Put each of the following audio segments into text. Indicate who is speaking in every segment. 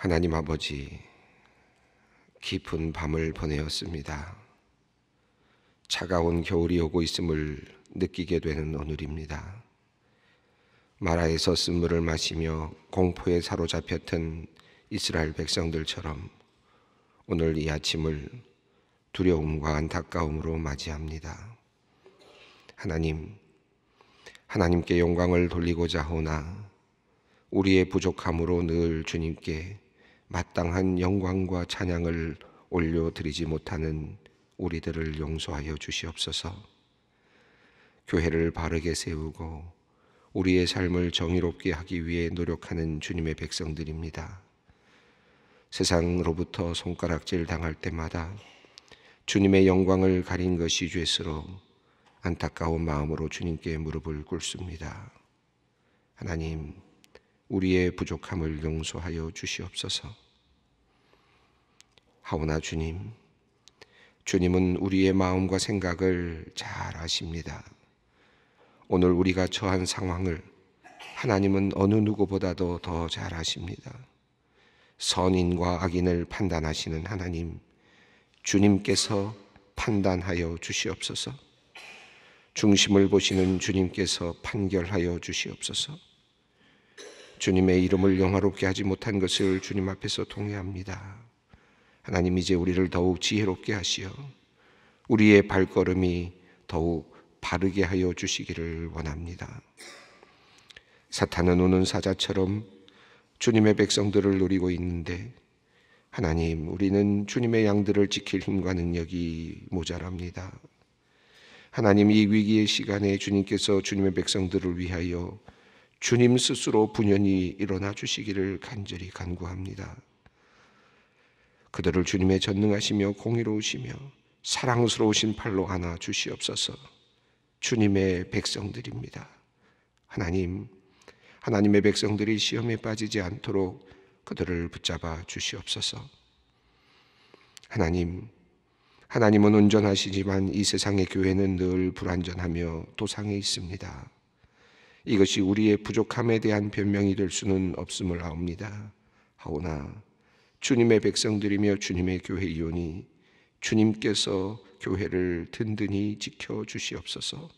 Speaker 1: 하나님 아버지, 깊은 밤을 보내었습니다. 차가운 겨울이 오고 있음을 느끼게 되는 오늘입니다. 마라에서 쓴물을 마시며 공포에 사로잡혔던 이스라엘 백성들처럼 오늘 이 아침을 두려움과 안타까움으로 맞이합니다. 하나님, 하나님께 영광을 돌리고자 하오나 우리의 부족함으로 늘 주님께 마땅한 영광과 찬양을 올려드리지 못하는 우리들을 용서하여 주시옵소서. 교회를 바르게 세우고 우리의 삶을 정의롭게 하기 위해 노력하는 주님의 백성들입니다. 세상으로부터 손가락질 당할 때마다 주님의 영광을 가린 것이 죄수러 안타까운 마음으로 주님께 무릎을 꿇습니다. 하나님, 우리의 부족함을 용서하여 주시옵소서. 하오나 주님, 주님은 우리의 마음과 생각을 잘 아십니다. 오늘 우리가 처한 상황을 하나님은 어느 누구보다도 더 잘 아십니다. 선인과 악인을 판단하시는 하나님, 주님께서 판단하여 주시옵소서. 중심을 보시는 주님께서 판결하여 주시옵소서. 주님의 이름을 영화롭게 하지 못한 것을 주님 앞에서 통회합니다. 하나님 이제 우리를 더욱 지혜롭게 하시어 우리의 발걸음이 더욱 바르게 하여 주시기를 원합니다. 사탄은 우는 사자처럼 주님의 백성들을 노리고 있는데 하나님, 우리는 주님의 양들을 지킬 힘과 능력이 모자랍니다. 하나님 이 위기의 시간에 주님께서 주님의 백성들을 위하여 주님 스스로 분연히 일어나 주시기를 간절히 간구합니다. 그들을 주님의 전능하시며 공의로우시며 사랑스러우신 팔로 하나 주시옵소서. 주님의 백성들입니다. 하나님, 하나님의 백성들이 시험에 빠지지 않도록 그들을 붙잡아 주시옵소서. 하나님, 하나님은 온전하시지만 이 세상의 교회는 늘 불완전하며 도상에 있습니다. 이것이 우리의 부족함에 대한 변명이 될 수는 없음을 아옵니다. 하오나 주님의 백성들이며 주님의 교회이오니 주님께서 교회를 든든히 지켜 주시옵소서.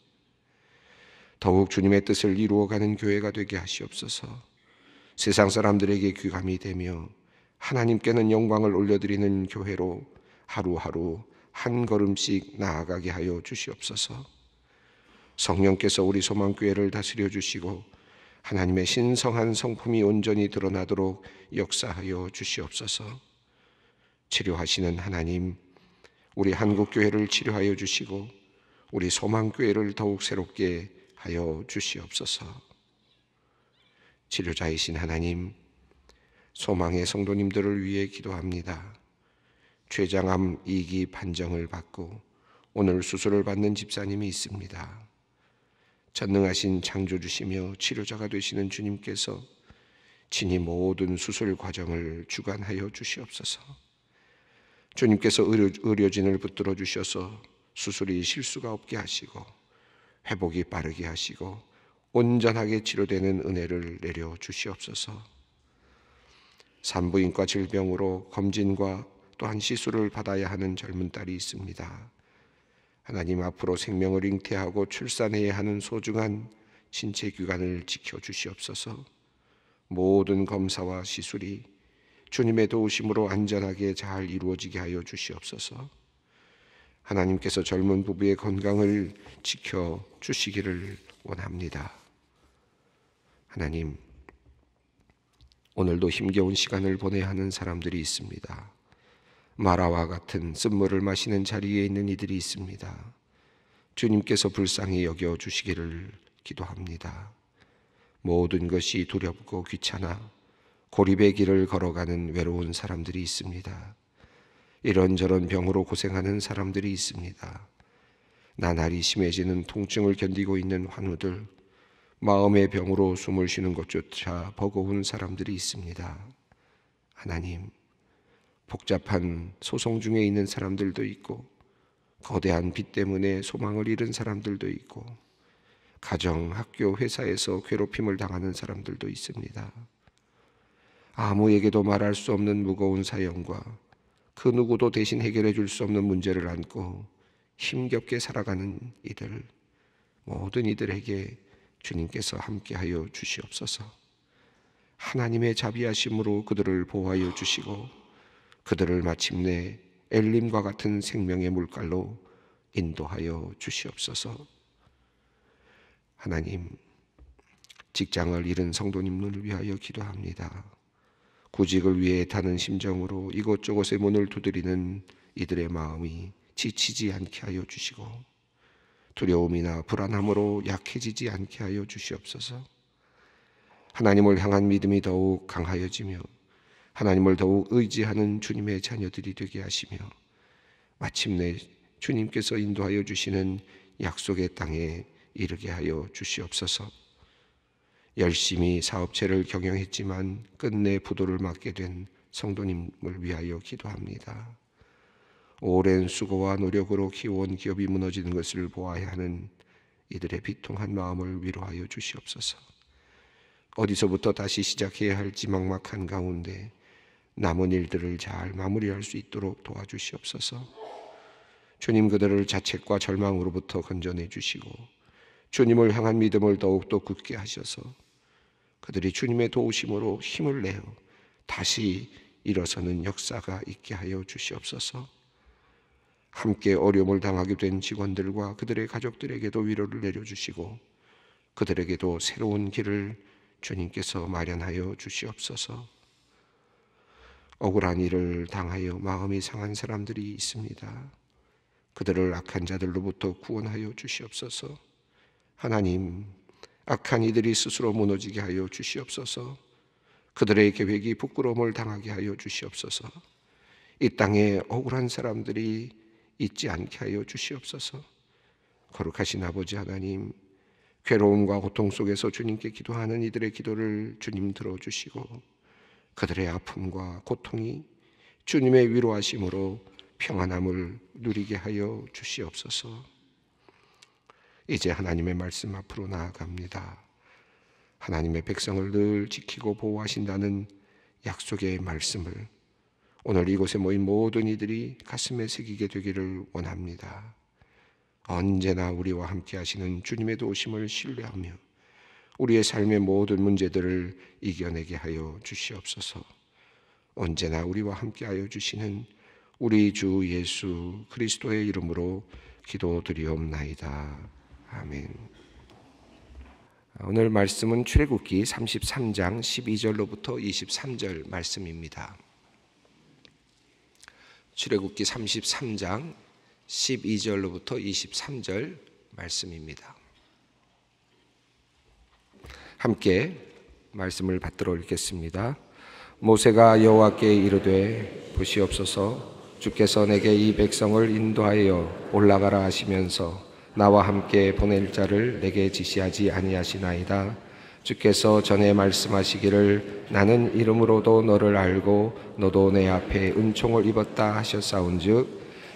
Speaker 1: 더욱 주님의 뜻을 이루어가는 교회가 되게 하시옵소서. 세상 사람들에게 귀감이 되며 하나님께는 영광을 올려드리는 교회로 하루하루 한 걸음씩 나아가게 하여 주시옵소서. 성령께서 우리 소망교회를 다스려 주시고 하나님의 신성한 성품이 온전히 드러나도록 역사하여 주시옵소서. 치료하시는 하나님, 우리 한국교회를 치료하여 주시고 우리 소망교회를 더욱 새롭게 하여 주시옵소서. 치료자이신 하나님, 소망의 성도님들을 위해 기도합니다. 췌장암 이기 판정을 받고 오늘 수술을 받는 집사님이 있습니다. 전능하신 창조주시며 치료자가 되시는 주님께서 진히 모든 수술 과정을 주관하여 주시옵소서. 주님께서 의료, 진을 붙들어 주셔서 수술이 실수가 없게 하시고 회복이 빠르게 하시고 온전하게 치료되는 은혜를 내려 주시옵소서. 산부인과 질병으로 검진과 또한 시술을 받아야 하는 젊은 딸이 있습니다. 하나님 앞으로 생명을 잉태하고 출산해야 하는 소중한 신체 기관을 지켜 주시옵소서. 모든 검사와 시술이 주님의 도우심으로 안전하게 잘 이루어지게 하여 주시옵소서. 하나님께서 젊은 부부의 건강을 지켜 주시기를 원합니다. 하나님, 오늘도 힘겨운 시간을 보내야 하는 사람들이 있습니다. 마라와 같은 쓴물을 마시는 자리에 있는 이들이 있습니다. 주님께서 불쌍히 여겨 주시기를 기도합니다. 모든 것이 두렵고 귀찮아 고립의 길을 걸어가는 외로운 사람들이 있습니다. 이런저런 병으로 고생하는 사람들이 있습니다. 나날이 심해지는 통증을 견디고 있는 환우들, 마음의 병으로 숨을 쉬는 것조차 버거운 사람들이 있습니다. 하나님, 복잡한 소송 중에 있는 사람들도 있고 거대한 빚 때문에 소망을 잃은 사람들도 있고 가정, 학교, 회사에서 괴롭힘을 당하는 사람들도 있습니다. 아무에게도 말할 수 없는 무거운 사연과 그 누구도 대신 해결해 줄 수 없는 문제를 안고 힘겹게 살아가는 이들, 모든 이들에게 주님께서 함께하여 주시옵소서. 하나님의 자비하심으로 그들을 보호하여 주시고 그들을 마침내 엘림과 같은 생명의 물갈로 인도하여 주시옵소서. 하나님, 직장을 잃은 성도님을 위하여 기도합니다. 구직을 위해 타는 심정으로 이곳저곳의 문을 두드리는 이들의 마음이 지치지 않게 하여 주시고 두려움이나 불안함으로 약해지지 않게 하여 주시옵소서. 하나님을 향한 믿음이 더욱 강하여지며 하나님을 더욱 의지하는 주님의 자녀들이 되게 하시며 마침내 주님께서 인도하여 주시는 약속의 땅에 이르게 하여 주시옵소서. 열심히 사업체를 경영했지만 끝내 부도를 맞게 된 성도님을 위하여 기도합니다. 오랜 수고와 노력으로 키워온 기업이 무너지는 것을 보아야 하는 이들의 비통한 마음을 위로하여 주시옵소서. 어디서부터 다시 시작해야 할지 막막한 가운데 남은 일들을 잘 마무리할 수 있도록 도와주시옵소서. 주님 그들을 자책과 절망으로부터 건져내 주시고 주님을 향한 믿음을 더욱더 굳게 하셔서 그들이 주님의 도우심으로 힘을 내어 다시 일어서는 역사가 있게 하여 주시옵소서. 함께 어려움을 당하게 된 직원들과 그들의 가족들에게도 위로를 내려주시고 그들에게도 새로운 길을 주님께서 마련하여 주시옵소서. 억울한 일을 당하여 마음이 상한 사람들이 있습니다. 그들을 악한 자들로부터 구원하여 주시옵소서. 하나님, 악한 이들이 스스로 무너지게 하여 주시옵소서. 그들의 계획이 부끄러움을 당하게 하여 주시옵소서. 이 땅에 억울한 사람들이 있지 않게 하여 주시옵소서. 거룩하신 아버지 하나님, 괴로움과 고통 속에서 주님께 기도하는 이들의 기도를 주님 들어주시고, 그들의 아픔과 고통이 주님의 위로하심으로 평안함을 누리게 하여 주시옵소서. 이제 하나님의 말씀 앞으로 나아갑니다. 하나님의 백성을 늘 지키고 보호하신다는 약속의 말씀을 오늘 이곳에 모인 모든 이들이 가슴에 새기게 되기를 원합니다. 언제나 우리와 함께 하시는 주님의 도우심을 신뢰하며 우리의 삶의 모든 문제들을 이겨내게 하여 주시옵소서. 언제나 우리와 함께 하여 주시는 우리 주 예수 그리스도의 이름으로 기도드리옵나이다. 아멘. 오늘 말씀은 출애굽기 33장 12절로부터 23절 말씀입니다. 출애굽기 33장 12절로부터 23절 말씀입니다. 함께 말씀을 받도록 읽겠습니다. 모세가 여호와께 이르되 보시옵소서 주께서 내게 이 백성을 인도하여 올라가라 하시면서 나와 함께 보낼 자를 내게 지시하지 아니하시나이다. 주께서 전에 말씀하시기를 나는 이름으로도 너를 알고 너도 내 앞에 은총을 입었다 하셨사온즉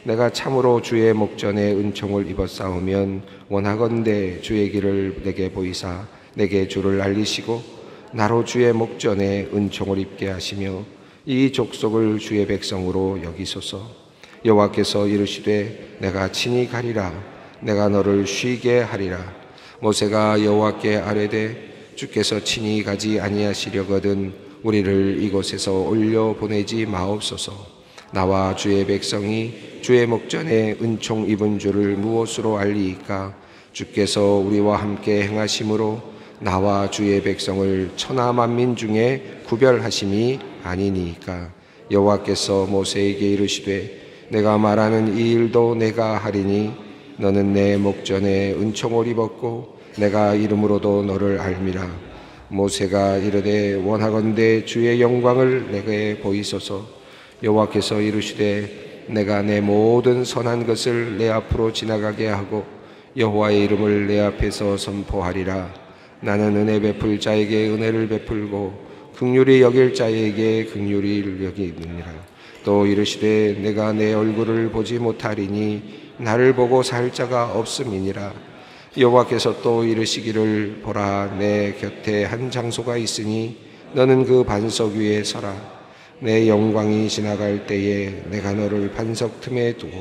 Speaker 1: 내가 참으로 주의 목전에 은총을 입었사오면 원하건대 주의 길을 내게 보이사 내게 주를 알리시고 나로 주의 목전에 은총을 입게 하시며 이 족속을 주의 백성으로 여기소서 여호와께서 이르시되 내가 친히 가리라 내가 너를 쉬게 하리라 모세가 여호와께 아뢰되 주께서 친히 가지 아니하시려거든 우리를 이곳에서 올려 보내지 마옵소서 나와 주의 백성이 주의 목전에 은총 입은 줄을 무엇으로 알리이까 주께서 우리와 함께 행하심으로 나와 주의 백성을 천하 만민 중에 구별하심이 아니니까 여호와께서 모세에게 이르시되 내가 말하는 이 일도 내가 하리니 너는 내 목전에 은총을 입었고 내가 이름으로도 너를 알미라 모세가 이르되 원하건대 주의 영광을 내게 보이소서 여호와께서 이르시되 내가 내 모든 선한 것을 내 앞으로 지나가게 하고 여호와의 이름을 내 앞에서 선포하리라 나는 은혜 베풀 자에게 은혜를 베풀고 극률이 여길 자에게 극률이 여기느니라. 또 이르시되 내가 내 얼굴을 보지 못하리니 나를 보고 살 자가 없음이니라. 여호와께서 또 이르시기를 보라 내 곁에 한 장소가 있으니 너는 그 반석 위에 서라. 내 영광이 지나갈 때에 내가 너를 반석 틈에 두고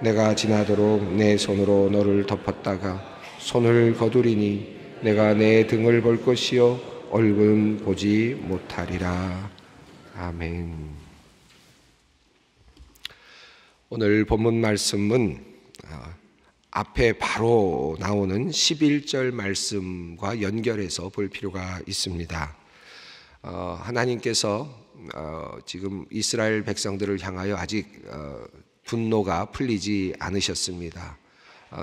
Speaker 1: 내가 지나도록 내 손으로 너를 덮었다가 손을 거두리니 내가 내 등을 볼 것이요 얼굴은 보지 못하리라. 아멘. 오늘 본문 말씀은 어, 앞에 바로 나오는 11절 말씀과 연결해서 볼 필요가 있습니다. 어, 하나님께서 어, 지금 이스라엘 백성들을 향하여 아직 분노가 풀리지 않으셨습니다.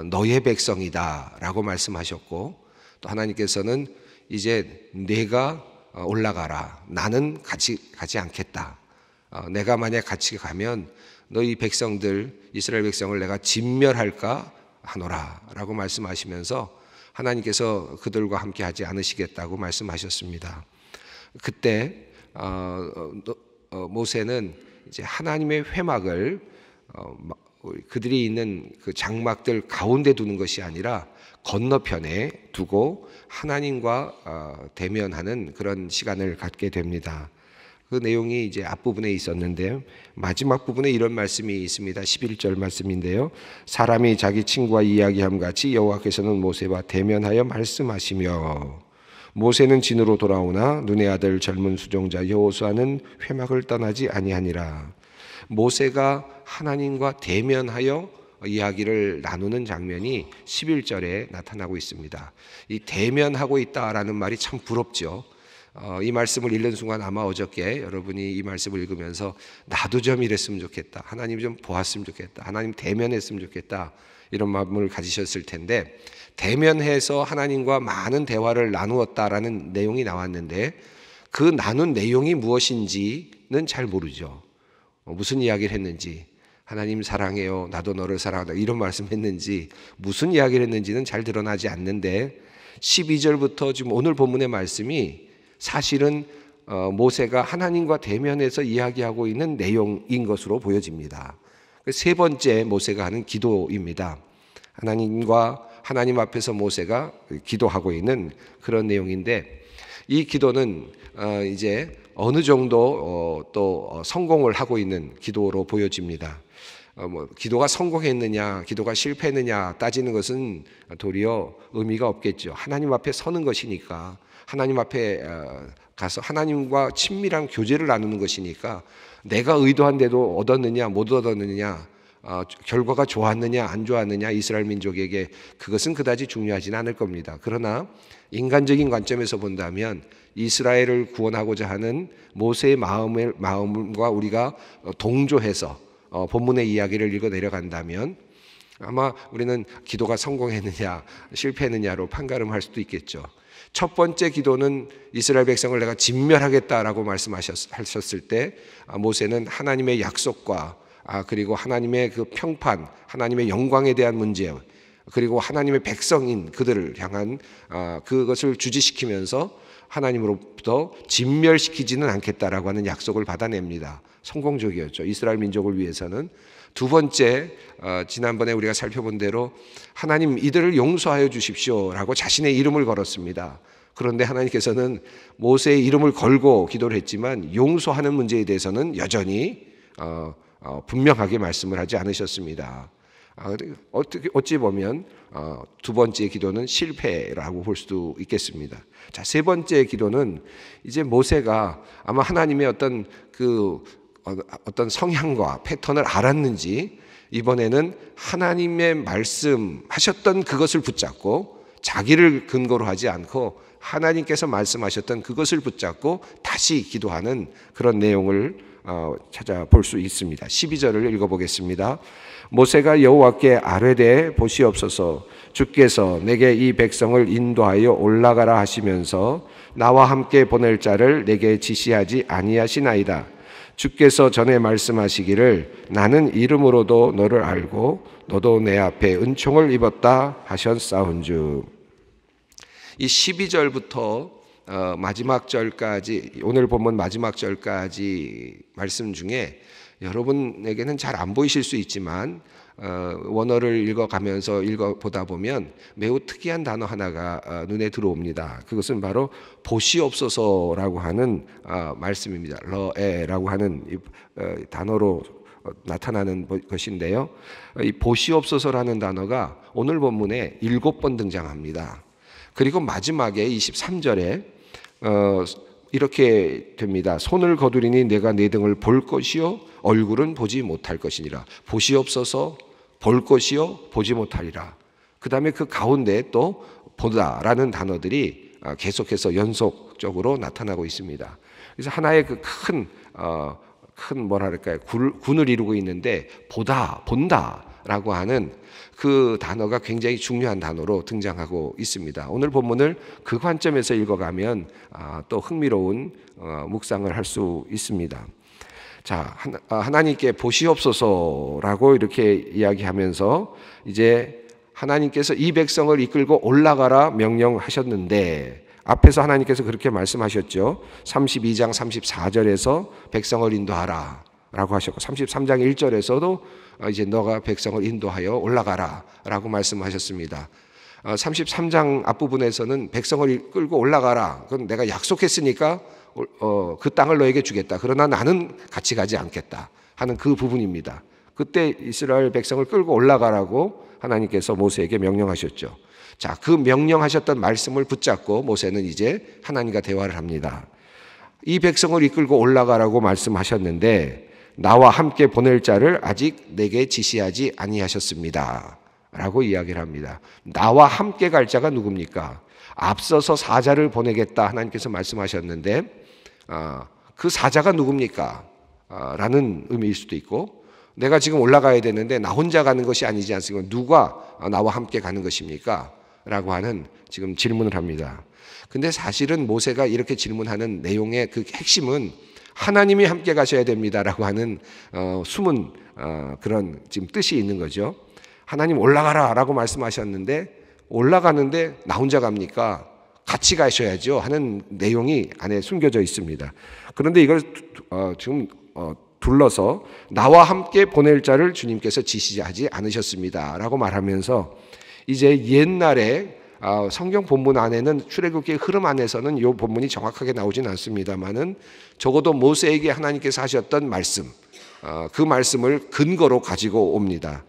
Speaker 1: 너의 백성이다 라고 말씀하셨고 또 하나님께서는 이제 내가 어, 올라가라. 나는 같이 가지 않겠다. 어, 내가 만약 같이 가면 너희 백성들 이스라엘 백성을 내가 진멸할까 하노라라고 말씀하시면서 하나님께서 그들과 함께 하지 않으시겠다고 말씀하셨습니다. 그때 어, 모세는 이제 하나님의 회막을 그들이 있는 그 장막들 가운데 두는 것이 아니라 건너편에 두고 하나님과 어, 대면하는 그런 시간을 갖게 됩니다. 그 내용이 이제 앞부분에 있었는데요. 마지막 부분에 이런 말씀이 있습니다. 11절 말씀인데요. 사람이 자기 친구와 이야기함 같이 여호와께서는 모세와 대면하여 말씀하시며 모세는 진으로 돌아오나 눈의 아들 젊은 수종자 여호수아는 회막을 떠나지 아니하니라. 모세가 하나님과 대면하여 이야기를 나누는 장면이 11절에 나타나고 있습니다. 이 대면하고 있다라는 말이 참 부럽죠. 어, 이 말씀을 읽는 순간 아마 어저께 여러분이 이 말씀을 읽으면서 나도 좀 이랬으면 좋겠다. 하나님 좀 보았으면 좋겠다. 하나님 대면했으면 좋겠다. 이런 마음을 가지셨을 텐데 대면해서 하나님과 많은 대화를 나누었다라는 내용이 나왔는데 그 나눈 내용이 무엇인지는 잘 모르죠. 어, 무슨 이야기를 했는지 하나님 사랑해요. 나도 너를 사랑한다. 이런 말씀했는지 무슨 이야기를 했는지는 잘 드러나지 않는데 12절부터 지금 오늘 본문의 말씀이 사실은 어, 모세가 하나님과 대면해서 이야기하고 있는 내용인 것으로 보여집니다. 그 세 번째 모세가 하는 기도입니다. 하나님과 하나님 앞에서 모세가 기도하고 있는 그런 내용인데 이 기도는 어, 이제 어느 정도 어, 또 성공을 하고 있는 기도로 보여집니다. 어, 뭐 기도가 성공했느냐, 기도가 실패했느냐 따지는 것은 도리어 의미가 없겠죠. 하나님 앞에 서는 것이니까 하나님 앞에 어, 가서 하나님과 친밀한 교제를 나누는 것이니까 내가 의도한 대로 얻었느냐 못 얻었느냐 어, 결과가 좋았느냐 안 좋았느냐 이스라엘 민족에게 그것은 그다지 중요하진 않을 겁니다. 그러나 인간적인 관점에서 본다면 이스라엘을 구원하고자 하는 모세의 마음을, 마음과 우리가 동조해서 어, 본문의 이야기를 읽어 내려간다면 아마 우리는 기도가 성공했느냐 실패했느냐로 판가름할 수도 있겠죠. 첫 번째 기도는 이스라엘 백성을 내가 진멸하겠다라고 말씀하셨을 때 아, 모세는 하나님의 약속과 아, 그리고 하나님의 그 평판, 하나님의 영광에 대한 문제 그리고 하나님의 백성인 그들을 향한 아, 그것을 주지시키면서 하나님으로부터 진멸시키지는 않겠다라고 하는 약속을 받아냅니다. 성공적이었죠. 이스라엘 민족을 위해서는 두 번째 어, 지난번에 우리가 살펴본 대로 하나님 이들을 용서하여 주십시오라고 자신의 이름을 걸었습니다. 그런데 하나님께서는 모세의 이름을 걸고 기도를 했지만 용서하는 문제에 대해서는 여전히 어, 어, 분명하게 말씀을 하지 않으셨습니다. 아, 어떻게 어찌 보면 어, 두 번째 기도는 실패라고 볼 수도 있겠습니다. 자, 세 번째 기도는 이제 모세가 아마 하나님의 어떤 그 어, 어떤 성향과 패턴을 알았는지 이번에는 하나님의 말씀 하셨던 그것을 붙잡고 자기를 근거로 하지 않고 하나님께서 말씀하셨던 그것을 붙잡고 다시 기도하는 그런 내용을 어, 찾아볼 수 있습니다. 12절을 읽어보겠습니다. 모세가 여호와께 아뢰되 보시옵소서 주께서 내게 이 백성을 인도하여 올라가라 하시면서 나와 함께 보낼 자를 내게 지시하지 아니하시나이다. 주께서 전에 말씀하시기를 나는 이름으로도 너를 알고 너도 내 앞에 은총을 입었다 하셨사온즉 이 12절부터 어, 마지막 절까지 오늘 본문 마지막 절까지 말씀 중에 여러분에게는 잘 안 보이실 수 있지만 어, 원어를 읽어가면서 읽어보다 보면 매우 특이한 단어 하나가 어, 눈에 들어옵니다. 그것은 바로 보시없어서라고 하는 어, 말씀입니다. 러에라고 하는 이, 어, 단어로 어, 나타나는 것인데요. 어, 이보시없어서라는 단어가 오늘 본문에 일곱 번 등장합니다. 그리고 마지막에 23절에 어, 이렇게 됩니다. 손을 거두리니 내가 내 등을 볼 것이요 얼굴은 보지 못할 것이니라. 보시없어서 볼 것이요 보지 못하리라. 그 다음에 그 가운데 또 보다라는 단어들이 아, 계속해서 연속적으로 나타나고 있습니다. 그래서 하나의 그큰 어, 큰 뭐랄까요 군을 이루고 있는데 보다 본다라고 하는 그 단어가 굉장히 중요한 단어로 등장하고 있습니다. 오늘 본문을 그 관점에서 읽어가면 아, 또 흥미로운 어, 묵상을 할 수 있습니다. 자, 아, 하나님께 보시옵소서라고 이렇게 이야기하면서 이제 하나님께서 이 백성을 이끌고 올라가라 명령하셨는데 앞에서 하나님께서 그렇게 말씀하셨죠. 32장 34절에서 백성을 인도하라 라고 하셨고 33장 1절에서도 이제 너가 백성을 인도하여 올라가라 라고 말씀하셨습니다. 33장 어, 앞부분에서는 백성을 끌고 올라가라. 그건 내가 약속했으니까 어, 그 땅을 너에게 주겠다. 그러나 나는 같이 가지 않겠다. 하는 그 부분입니다. 그때 이스라엘 백성을 끌고 올라가라고 하나님께서 모세에게 명령하셨죠. 자, 그 명령하셨던 말씀을 붙잡고 모세는 이제 하나님과 대화를 합니다. 이 백성을 이끌고 올라가라고 말씀하셨는데 나와 함께 보낼 자를 아직 내게 지시하지 아니하셨습니다. 라고 이야기를 합니다. 나와 함께 갈 자가 누굽니까? 앞서서 사자를 보내겠다 하나님께서 말씀하셨는데 아, 그 사자가 누굽니까? 아, 라는 의미일 수도 있고 내가 지금 올라가야 되는데 나 혼자 가는 것이 아니지 않습니까? 누가 나와 함께 가는 것입니까? 라고 하는 지금 질문을 합니다. 근데 사실은 모세가 이렇게 질문하는 내용의 그 핵심은 하나님이 함께 가셔야 됩니다라고 하는 어, 숨은 어, 그런 지금 뜻이 있는 거죠. 하나님 올라가라라고 말씀하셨는데 올라가는데 나 혼자 갑니까? 같이 가셔야죠 하는 내용이 안에 숨겨져 있습니다. 그런데 이걸 어, 지금 어, 둘러서 나와 함께 보낼 자를 주님께서 지시하지 않으셨습니다라고 말하면서 이제 옛날에 어, 성경 본문 안에는 출애굽기의 흐름 안에서는 이 본문이 정확하게 나오진 않습니다만은 적어도 모세에게 하나님께서 하셨던 말씀 어, 그 말씀을 근거로 가지고 옵니다.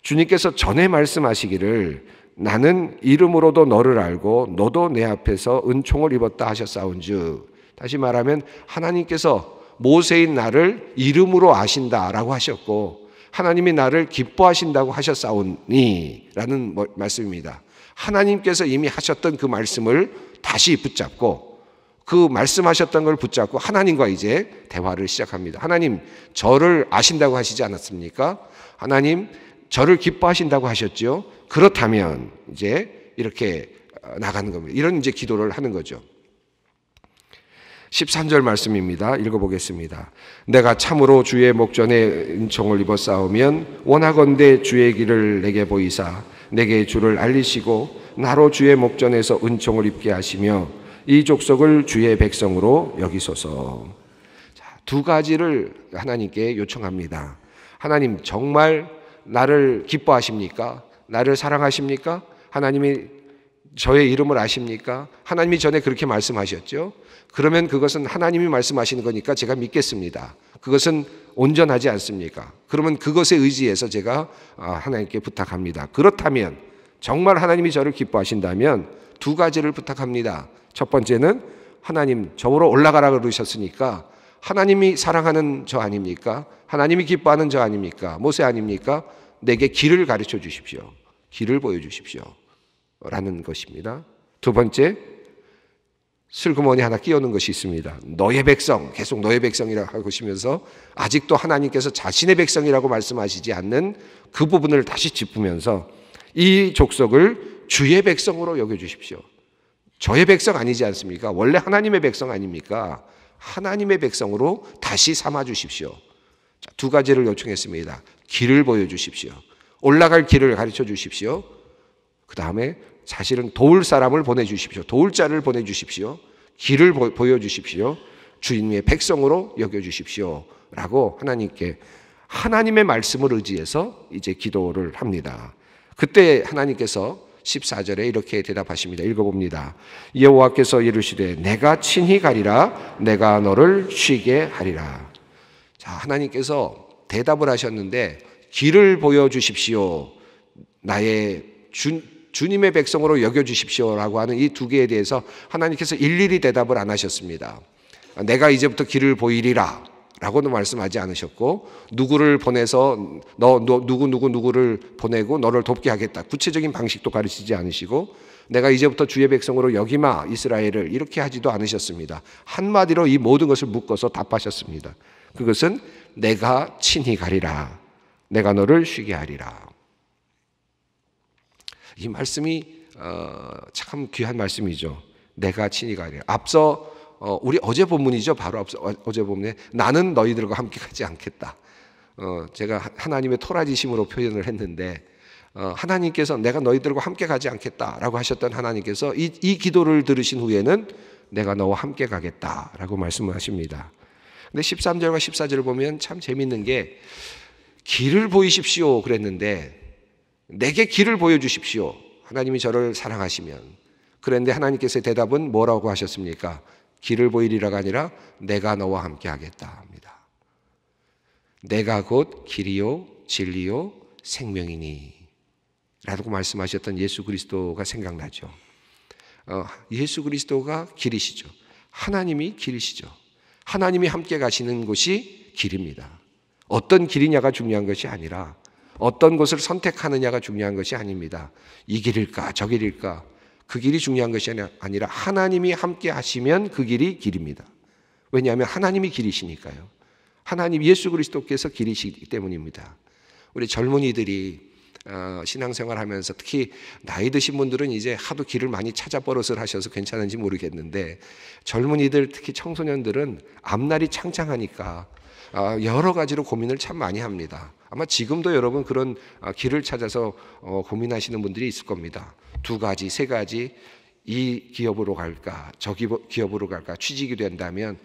Speaker 1: 주님께서 전에 말씀하시기를 나는 이름으로도 너를 알고 너도 내 앞에서 은총을 입었다 하셨사온즉 다시 말하면 하나님께서 모세인 나를 이름으로 아신다라고 하셨고 하나님이 나를 기뻐하신다고 하셨사오니라는 뭐, 말씀입니다. 하나님께서 이미 하셨던 그 말씀을 다시 붙잡고 그 말씀하셨던 걸 붙잡고 하나님과 이제 대화를 시작합니다. 하나님 저를 아신다고 하시지 않았습니까? 하나님 저를 기뻐하신다고 하셨죠. 그렇다면 이제 이렇게 어, 나가는 겁니다. 이런 이제 기도를 하는 거죠. 13절 말씀입니다. 읽어보겠습니다. 내가 참으로 주의 목전에 은총을 입어 싸우면 원하건대 주의 길을 내게 보이사 내게 주를 알리시고 나로 주의 목전에서 은총을 입게 하시며 이 족속을 주의 백성으로 여기소서. 자, 두 가지를 하나님께 요청합니다. 하나님 정말 나를 기뻐하십니까? 나를 사랑하십니까? 하나님이 저의 이름을 아십니까? 하나님이 전에 그렇게 말씀하셨죠. 그러면 그것은 하나님이 말씀하시는 거니까 제가 믿겠습니다. 그것은 온전하지 않습니까? 그러면 그것에 의지해서 제가 아, 하나님께 부탁합니다. 그렇다면 정말 하나님이 저를 기뻐하신다면 두 가지를 부탁합니다. 첫 번째는 하나님 저으로 올라가라 그러셨으니까 하나님이 사랑하는 저 아닙니까? 하나님이 기뻐하는 저 아닙니까? 모세 아닙니까? 내게 길을 가르쳐 주십시오. 길을 보여주십시오. 라는 것입니다. 두 번째, 슬그머니 하나 끼우는 것이 있습니다. 너의 백성, 계속 너의 백성이라고 하시면서 아직도 하나님께서 자신의 백성이라고 말씀하시지 않는 그 부분을 다시 짚으면서 이 족속을 주의 백성으로 여겨주십시오. 저의 백성 아니지 않습니까? 원래 하나님의 백성 아닙니까? 하나님의 백성으로 다시 삼아 주십시오. 두 가지를 요청했습니다. 길을 보여 주십시오. 올라갈 길을 가르쳐 주십시오. 그 다음에 사실은 도울 사람을 보내 주십시오. 도울 자를 보내 주십시오. 길을 보여 주십시오. 주님의 백성으로 여겨 주십시오. 라고 하나님께 하나님의 말씀을 의지해서 이제 기도를 합니다. 그때 하나님께서 14절에 이렇게 대답하십니다. 읽어봅니다. 여호와께서 이르시되 내가 친히 가리라 내가 너를 쉬게 하리라. 자 하나님께서 대답을 하셨는데 길을 보여주십시오. 나의 주, 주님의 백성으로 여겨주십시오라고 하는 이 두 개에 대해서 하나님께서 일일이 대답을 안 하셨습니다. 내가 이제부터 길을 보이리라. 라고는 말씀하지 않으셨고 누구를 보내서 너, 너, 누구 누구 누구를 보내고 너를 돕게 하겠다 구체적인 방식도 가르치지 않으시고 내가 이제부터 주의 백성으로 여기마 이스라엘을 이렇게 하지도 않으셨습니다 한마디로 이 모든 것을 묶어서 답하셨습니다 그것은 내가 친히 가리라 내가 너를 쉬게 하리라 이 말씀이 어, 참 귀한 말씀이죠 내가 친히 가리라 앞서 어, 우리 어제 본문이죠. 바로 앞서 어, 어제 본문에 나는 너희들과 함께 가지 않겠다. 어, 제가 하나님의 토라지심으로 표현을 했는데 어, 하나님께서 내가 너희들과 함께 가지 않겠다라고 하셨던 하나님께서 이, 이 기도를 들으신 후에는 내가 너와 함께 가겠다라고 말씀을 하십니다. 근데 13절과 14절을 보면 참 재밌는 게 길을 보이십시오 그랬는데 내게 길을 보여주십시오. 하나님이 저를 사랑하시면. 그런데 하나님께서 대답은 뭐라고 하셨습니까? 길을 보이리라가 아니라 내가 너와 함께 하겠다 합니다. 내가 곧 길이요 진리요 생명이니 라고 말씀하셨던 예수 그리스도가 생각나죠. 어, 예수 그리스도가 길이시죠. 하나님이 길이시죠. 하나님이 함께 가시는 곳이 길입니다. 어떤 길이냐가 중요한 것이 아니라 어떤 곳을 선택하느냐가 중요한 것이 아닙니다. 이 길일까, 저 길일까, 그 길이 중요한 것이 아니라 하나님이 함께 하시면 그 길이 길입니다. 왜냐하면 하나님이 길이시니까요. 하나님 예수 그리스도께서 길이시기 때문입니다. 우리 젊은이들이 어, 신앙생활 하면서 특히 나이 드신 분들은 이제 하도 길을 많이 찾아 버릇을 하셔서 괜찮은지 모르겠는데 젊은이들 특히 청소년들은 앞날이 창창하니까 어, 여러 가지로 고민을 참 많이 합니다. 아마 지금도 여러분 그런 어, 길을 찾아서 고민하시는 분들이 있을 겁니다. 두 가지, 세 가지 이 기업으로 갈까, 저 뭐 기업으로 갈까 취직이 된다면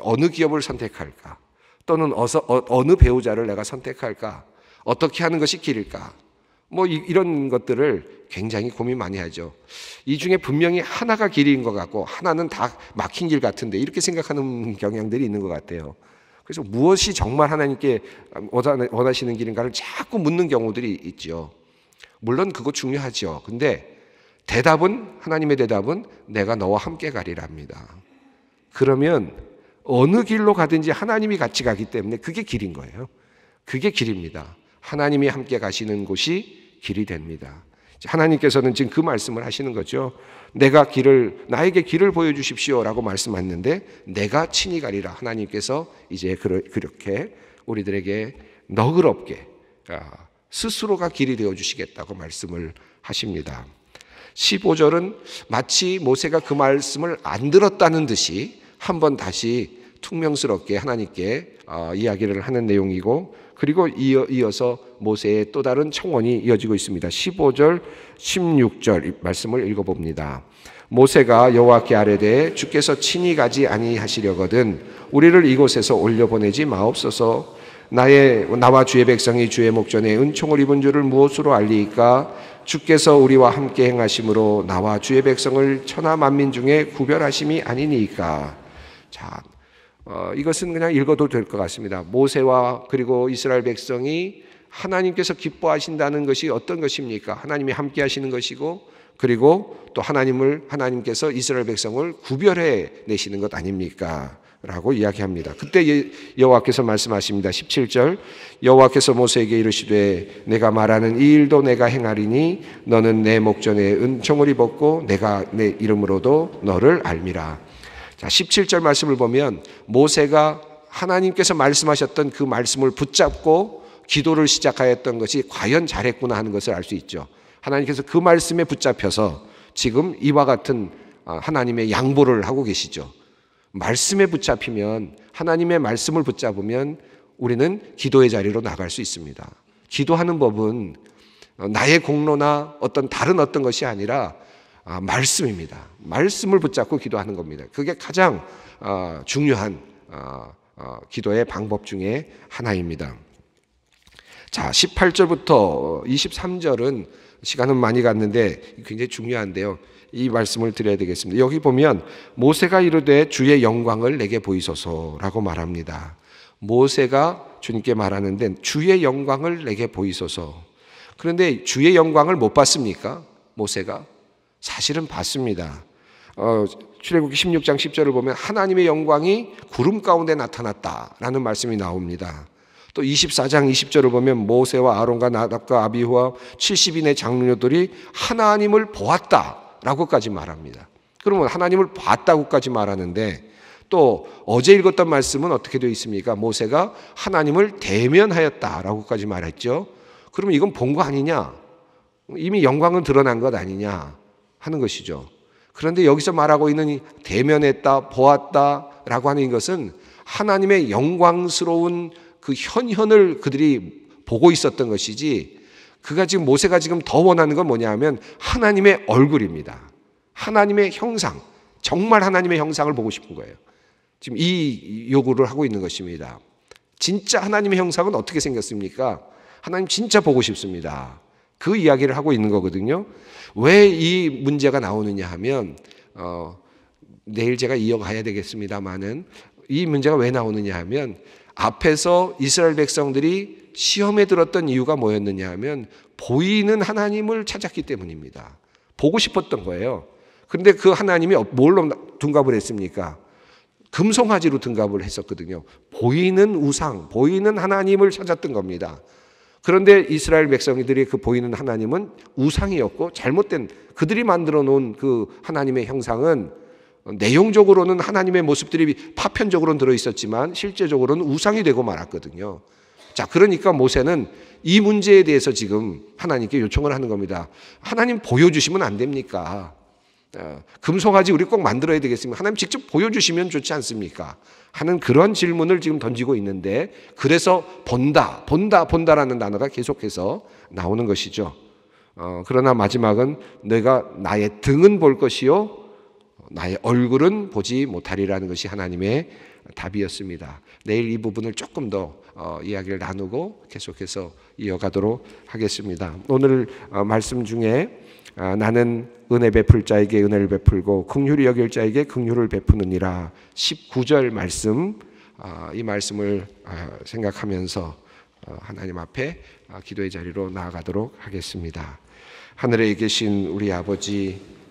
Speaker 1: 어느 기업을 선택할까? 또는 어서, 어, 느 배우자를 내가 선택할까? 어떻게 하는 것이 길일까? 뭐 이, 런 것들을 굉장히 고민 많이 하죠. 이 중에 분명히 하나가 길인 것 같고 하나는 다 막힌 길 같은데 이렇게 생각하는 경향들이 있는 것 같아요. 그래서 무엇이 정말 하나님께 원하시는 길인가를 자꾸 묻는 경우들이 있죠. 물론 그거 중요하죠. 근데 대답은 하나님의 대답은 내가 너와 함께 가리랍니다. 그러면 어느 길로 가든지 하나님이 같이 가기 때문에 그게 길인 거예요. 그게 길입니다. 하나님이 함께 가시는 곳이 길이 됩니다. 하나님께서는 지금 그 말씀을 하시는 거죠. 내가 길을 나에게 길을 보여 주십시오라고 말씀하는데 내가 친히 가리라. 하나님께서 이제 그렇게 우리들에게 너그럽게 아, 스스로가 길이 되어 주시겠다고 말씀을 하십니다. 15절은 마치 모세가 그 말씀을 안 들었다는 듯이 한 번 다시 퉁명스럽게 하나님께 어, 이야기를 하는 내용이고 그리고 이어서 모세의 또 다른 청원이 이어지고 있습니다. 15절, 16절 말씀을 읽어봅니다. 모세가 여호와께 아뢰되 주께서 친히 가지 아니하시려거든 우리를 이곳에서 올려 보내지 마옵소서 나의 나와 주의 백성이 주의 목전에 은총을 입은 줄을 무엇으로 알리이까 주께서 우리와 함께 행하심으로 나와 주의 백성을 천하 만민 중에 구별하심이 아니니까 자 어, 이것은 그냥 읽어도 될 것 같습니다 모세와 그리고 이스라엘 백성이 하나님께서 기뻐하신다는 것이 어떤 것입니까 하나님이 함께 하시는 것이고 그리고 또 하나님을 하나님께서 이스라엘 백성을 구별해 내시는 것 아닙니까 라고 이야기합니다. 그때 예, 여호와께서 말씀하십니다. 17절 여호와께서 모세에게 이르시되 내가 말하는 이 일도 내가 행하리니 너는 내 목전에 은총을 입었고 내가 내 이름으로도 너를 알미라. 자, 17절 말씀을 보면 모세가 하나님께서 말씀하셨던 그 말씀을 붙잡고 기도를 시작하였던 것이 과연 잘했구나 하는 것을 알 수 있죠. 하나님께서 그 말씀에 붙잡혀서 지금 이와 같은 아, 하나님의 양보를 하고 계시죠. 말씀에 붙잡히면 하나님의 말씀을 붙잡으면 우리는 기도의 자리로 나갈 수 있습니다. 기도하는 법은 어, 나의 공로나 어떤 다른 어떤 것이 아니라 아, 말씀입니다. 말씀을 붙잡고 기도하는 겁니다. 그게 가장 아, 중요한 아, 어, 기도의 방법 중에 하나입니다. 자, 18절부터 23절은 시간은 많이 갔는데 굉장히 중요한데요. 이 말씀을 드려야 되겠습니다. 여기 보면 모세가 이르되 주의 영광을 내게 보이소서라고 말합니다. 모세가 주님께 말하는데 주의 영광을 내게 보이소서. 그런데 주의 영광을 못 봤습니까? 모세가 사실은 봤습니다. 어, 출애굽기 16장 10절을 보면 하나님의 영광이 구름 가운데 나타났다라는 말씀이 나옵니다. 또 24장 20절을 보면 모세와 아론과 나답과 아비후와 70인의 장로들이 하나님을 보았다라고까지 말합니다. 그러면 하나님을 봤다고까지 말하는데 또 어제 읽었던 말씀은 어떻게 되어 있습니까? 모세가 하나님을 대면하였다라고까지 말했죠. 그러면 이건 본 거 아니냐? 이미 영광은 드러난 것 아니냐 하는 것이죠. 그런데 여기서 말하고 있는 대면했다, 보았다라고 하는 것은 하나님의 영광스러운 그 현현을 그들이 보고 있었던 것이지 그가 지금 모세가 지금 더 원하는 건 뭐냐 하면 하나님의 얼굴입니다. 하나님의 형상. 정말 하나님의 형상을 보고 싶은 거예요. 지금 이 요구를 하고 있는 것입니다. 진짜 하나님의 형상은 어떻게 생겼습니까? 하나님 진짜 보고 싶습니다. 그 이야기를 하고 있는 거거든요. 왜 이 문제가 나오느냐 하면 어, 내일 제가 이어가야 되겠습니다만은 이 문제가 왜 나오느냐 하면 앞에서 이스라엘 백성들이 시험에 들었던 이유가 뭐였느냐 하면 보이는 하나님을 찾았기 때문입니다. 보고 싶었던 거예요. 그런데 그 하나님이 어- 뭘로 둔갑을 했습니까? 금송아지로 등갑을 했었거든요. 보이는 우상, 보이는 하나님을 찾았던 겁니다. 그런데 이스라엘 백성들이 그 보이는 하나님은 우상이었고 잘못된 그들이 만들어 놓은 그 하나님의 형상은 내용적으로는 하나님의 모습들이 파편적으로는 들어 있었지만 실제적으로는 우상이 되고 말았거든요. 자, 그러니까 모세는 이 문제에 대해서 지금 하나님께 요청을 하는 겁니다. 하나님 보여주시면 안 됩니까? 어, 금송아지 우리 꼭 만들어야 되겠습니까? 하나님 직접 보여주시면 좋지 않습니까? 하는 그런 질문을 지금 던지고 있는데 그래서 본다, 본다, 본다라는 단어가 계속해서 나오는 것이죠. 어, 그러나 마지막은 내가 나의 등은 볼 것이요 나의 얼굴은 보지 못하리라는 것이 하나님의 답이었습니다. 내일 이 부분을 조금 더 어, 이야기를 나누고 계속해서 이어가도록 하겠습니다. 오늘 어, 말씀 중에 아, 나는 은혜 베풀 자에게 은혜를 베풀고 긍휼히 여길 자에게 긍휼을 베푸느니라 19절 말씀 아, 이 말씀을 아, 생각하면서 어, 하나님 앞에 기도의 자리로 나아가도록 하겠습니다. 하늘에 계신 우리 아버지